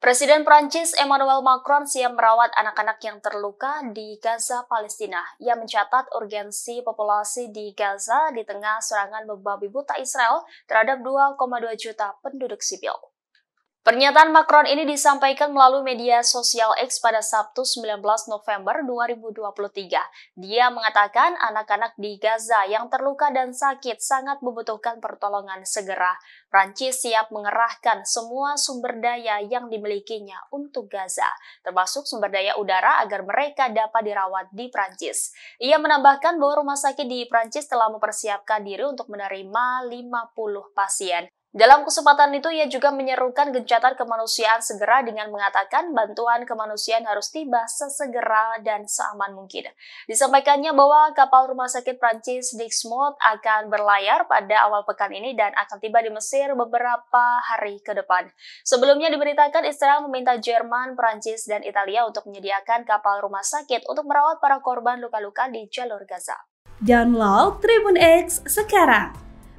Presiden Prancis Emmanuel Macron siap merawat anak-anak yang terluka di Gaza, Palestina. Ia mencatat urgensi populasi di Gaza di tengah serangan membabi buta Israel terhadap 2,2 juta penduduk sipil. Pernyataan Macron ini disampaikan melalui media sosial X pada Sabtu 19 November 2023. Dia mengatakan anak-anak di Gaza yang terluka dan sakit sangat membutuhkan pertolongan segera. Prancis siap mengerahkan semua sumber daya yang dimilikinya untuk Gaza, termasuk sumber daya udara agar mereka dapat dirawat di Prancis. Ia menambahkan bahwa rumah sakit di Prancis telah mempersiapkan diri untuk menerima 50 pasien. Dalam kesempatan itu, ia juga menyerukan gencatan kemanusiaan segera dengan mengatakan bantuan kemanusiaan harus tiba sesegera dan seaman mungkin. Disampaikannya bahwa kapal rumah sakit Prancis Dixmude akan berlayar pada awal pekan ini dan akan tiba di Mesir beberapa hari ke depan. Sebelumnya diberitakan Israel meminta Jerman, Prancis, dan Italia untuk menyediakan kapal rumah sakit untuk merawat para korban luka-luka di jalur Gaza. Download Tribun X sekarang